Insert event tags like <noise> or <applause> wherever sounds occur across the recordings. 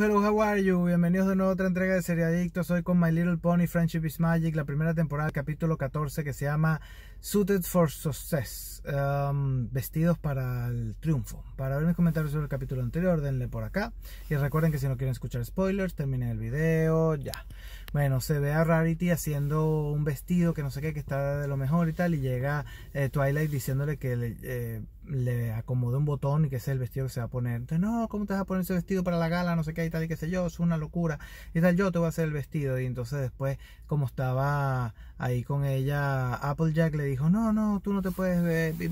Hello, how are you? Bienvenidos de nuevo a otra entrega de Seriadictos. Hoy con My Little Pony Friendship is Magic, la primera temporada, capítulo 14, que se llama Suited for Success. Um, vestidos para el triunfo. Para ver mis comentarios sobre el capítulo anterior, denle por acá. Y recuerden que si no quieren escuchar spoilers, terminen el video, ya. Bueno, se ve a Rarity haciendo un vestido que no sé qué, que está de lo mejor y tal. Y llega eh, Twilight diciéndole que eh, le acomodó un botón Y que sea el vestido que se va a poner. Entonces, no, ¿cómo te vas a poner ese vestido para la gala? No sé qué y tal y qué sé yo, es una locura. Y tal, yo te voy a hacer el vestido. Y entonces después, como estaba ahí con ella, Applejack le dijo, no, no, tú no te puedes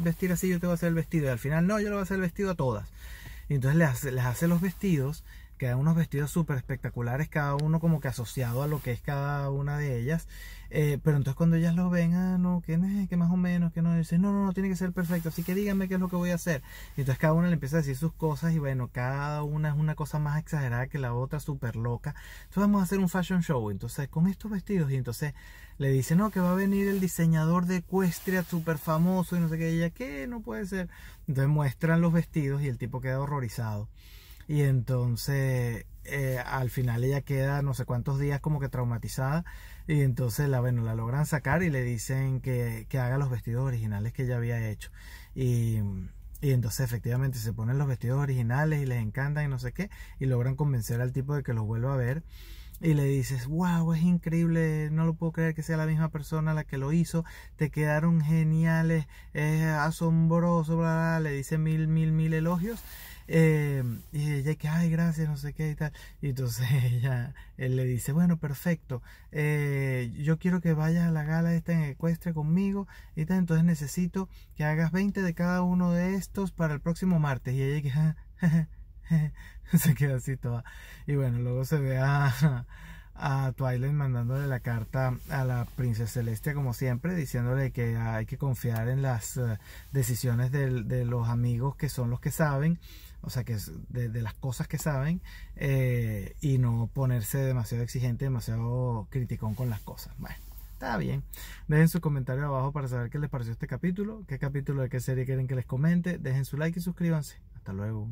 vestir así, yo te voy a hacer el vestido. Y al final, no, yo le voy a hacer el vestido a todas. Y entonces les hace, les hace los vestidos quedan unos vestidos súper espectaculares, cada uno como que asociado a lo que es cada una de ellas. Eh, pero entonces cuando ellas lo ven, ah, no, qué Que más o menos, que no, dicen, no, no, no, tiene que ser perfecto, así que díganme qué es lo que voy a hacer. Y entonces cada una le empieza a decir sus cosas y bueno, cada una es una cosa más exagerada que la otra, súper loca. Entonces vamos a hacer un fashion show, entonces con estos vestidos y entonces le dice, no, que va a venir el diseñador de ecuestria súper famoso y no sé qué, ella, ¿qué? No puede ser. Entonces muestran los vestidos y el tipo queda horrorizado. Y entonces eh, al final ella queda no sé cuántos días como que traumatizada y entonces la, bueno, la logran sacar y le dicen que, que haga los vestidos originales que ella había hecho. Y, y, entonces efectivamente se ponen los vestidos originales y les encantan y no sé qué y logran convencer al tipo de que los vuelva a ver. Y le dices, wow, es increíble, no lo puedo creer que sea la misma persona la que lo hizo, te quedaron geniales, es asombroso, le dice mil, mil, mil elogios. Eh, y ella que, ay, gracias, no sé qué y tal. Y entonces <laughs> ella, él le dice, bueno, perfecto, eh, yo quiero que vayas a la gala esta en ecuestre conmigo y tal. Entonces necesito que hagas 20 de cada uno de estos para el próximo martes. Y ella que, <laughs> ja, jeje <laughs> se queda así toda. Y bueno, luego se ve a a Twilight mandándole la carta a la princesa Celestia como siempre diciéndole que hay que confiar en las eh, decisiones de los amigos que son los que saben o sea que de, las cosas que saben eh, y no ponerse demasiado exigente demasiado criticón con las cosas bueno Está bien. Dejen su comentario abajo para saber qué les pareció este capítulo, qué capítulo de qué serie quieren que les comente. Dejen su like y suscríbanse. Hasta luego.